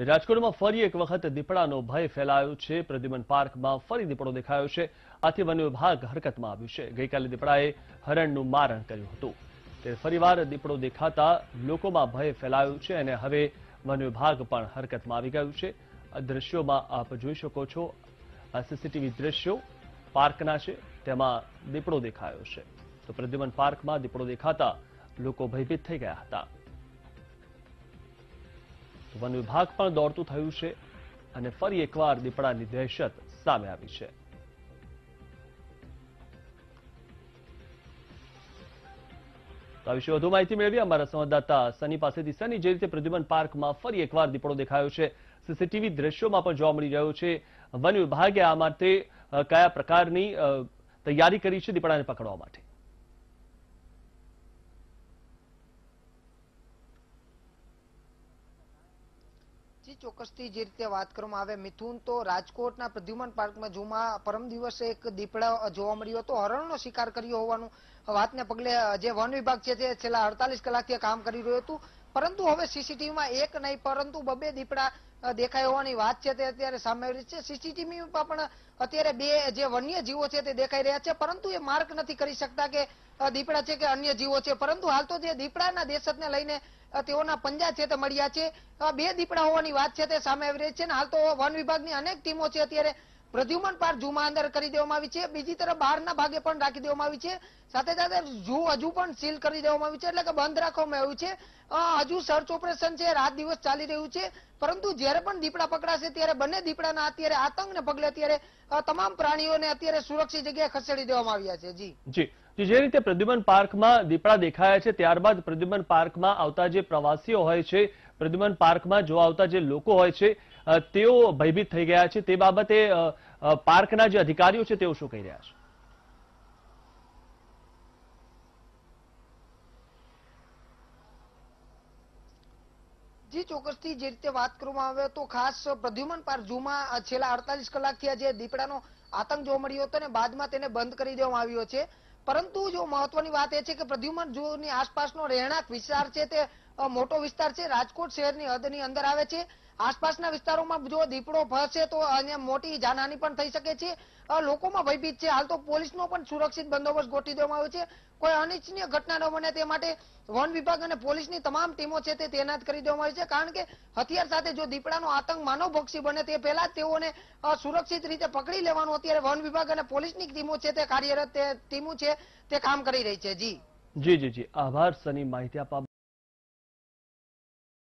રાજકોટમાં ફરી એક વખત દીપડાનો ભય ફેલાયો છે પ્રદ્યુમન પાર્કમાં ફરી દીપડો દેખાયો છે આથી વન વિભાગ હરકતમાં આવ્યું છે ગઈકાલે દીપડાએ હરણનું મારણ કર્યું હતું તે ફરીવાર દીપડો દેખાતા લોકોમાં ભય ફેલાયો છે અને હવે વન વિભાગ પણ હરકતમાં આવી ગયું છે આ દ્રશ્યોમાં આપ જોઈ શકો છો આ સીસીટીવી દ્રશ્યો પાર્કના છે તેમાં દીપડો દેખાયો છે તો પ્રદ્યુમન પાર્કમાં દીપડો દેખાતા લોકો ભયભીત થઈ ગયા હતા વન વિભાગ પણ દોડતું થયું છે અને ફરી એકવાર દીપડાની દહેશત સામે આવી છે તો આ વિશે વધુ માહિતી મેળવી અમારા સંવાદદાતા સની પાસેથી સની જે રીતે પ્રદ્યુમન પાર્કમાં ફરી એકવાર દીપડો દેખાયો છે સીસીટીવી દ્રશ્યોમાં પણ જોવા મળી રહ્યો છે વન વિભાગે આ માટે કયા પ્રકારની તૈયારી કરી છે દીપડાને પકડવા માટે જી ચોક્કસથી જે રીતે વાત કરવામાં આવે મિથુન તો રાજકોટના પ્રદ્યુમન પાર્કમાં જૂમાં પરમ દિવસે એક દીપડા જોવા મળ્યો હતો હરણનો શિકાર કર્યો હોવાનું વાતને પગલે જે વન વિભાગ છે તે છેલ્લા અડતાલીસ કલાકથી કામ કરી રહ્યું હતું પરંતુ હવે સીસીટીવીમાં એક નહીં પરંતુ બબે દીપડા દેખાય હોવાની વાત છે તે અત્યારે સામે આવી છે સીસીટીવીમાં પણ અત્યારે બે જે વન્ય જીવો છે તે દેખાઈ રહ્યા છે પરંતુ એ માર્ક નથી કરી શકતા કે દીપડા છે કે અન્ય જીવો છે પરંતુ હાલ તો જે દીપડાના દેશતને લઈને તેઓના પંજા છે તે મળ્યા છે બે દીપડા હોવાની વાત છે તે સામે આવી રહી છે ને હાલ તો વન વિભાગની અનેક ટીમો છે અત્યારે પ્રદ્યુમન પાર્ક ઝૂમાં અંદર કરી દેવામાં આવી છે બીજી તરફ બહારના ભાગે પણ રાખી દેવામાં આવી છે સાથે સાથે ઝૂ હજુ પણ સીલ કરી દેવામાં આવ્યું છે એટલે કે બંધ રાખવામાં આવ્યું છે હજુ સર્ચ ઓપરેશન છે રાત દિવસ ચાલી રહ્યું છે પરંતુ જ્યારે પણ દીપડા પકડાશે ત્યારે બંને દીપડાના અત્યારે આતંક ને પગલે અત્યારે તમામ પ્રાણીઓને અત્યારે સુરક્ષિત જગ્યાએ ખસેડી દેવામાં આવ્યા છે જી જી જે રીતે પ્રદ્યુમન પાર્કમાં દીપડા દેખાયા છે ત્યારબાદ પ્રદ્યુમન પાર્કમાં આવતા જે પ્રવાસીઓ હોય છે પ્રદ્યુમન પાર્કમાં જોવા આવતા જે લોકો હોય છે તેઓ ભયભીત થઈ ગયા છે તે બાબતે પાર્કના જે અધિકારીઓ છે તેઓ શું કહી રહ્યા છે જી ચોક્કસથી જે રીતે વાત કરવામાં આવે તો ખાસ પ્રદ્યુમન પાર્ક ઝૂમાં છેલ્લા અડતાલીસ કલાકથી આજે દીપડાનો આતંક જોવા મળ્યો હતો અને બાદમાં તેને બંધ કરી દેવામાં આવ્યો છે પરંતુ જો મહત્વની વાત એ છે કે પ્રદ્યુમન જો જૂની આસપાસનો રહેણાંક વિસ્તાર છે તે મોટો વિસ્તાર છે રાજકોટ શહેરની હદની અંદર આવે છે આસપાસના વિસ્તારોમાં જો દીપડો ફરશે તો અહીંયા મોટી જાનહાની પણ થઈ શકે છે લોકોમાં ભયભીત છે હાલ તો પોલીસનો પણ સુરક્ષિત બંદોબસ્ત ગોઠવી દેવામાં આવ્યો છે કોઈ અનિચ્છનીય ઘટના ન બને તે માટે વન વિભાગ અને પોલીસની તમામ ટીમો છે તે તૈનાત કરી દેવામાં આવી છે કારણ કે હથિયાર સાથે જો દીપડાનો આતંક માનવભક્ષી બને તે પહેલા જ તેઓને સુરક્ષિત રીતે પકડી લેવાનું અત્યારે વન વિભાગ અને પોલીસની ટીમો છે તે કાર્યરત ટીમો છે તે કામ કરી રહી છે જી જી જી જી આભાર સની માહિતી આપવા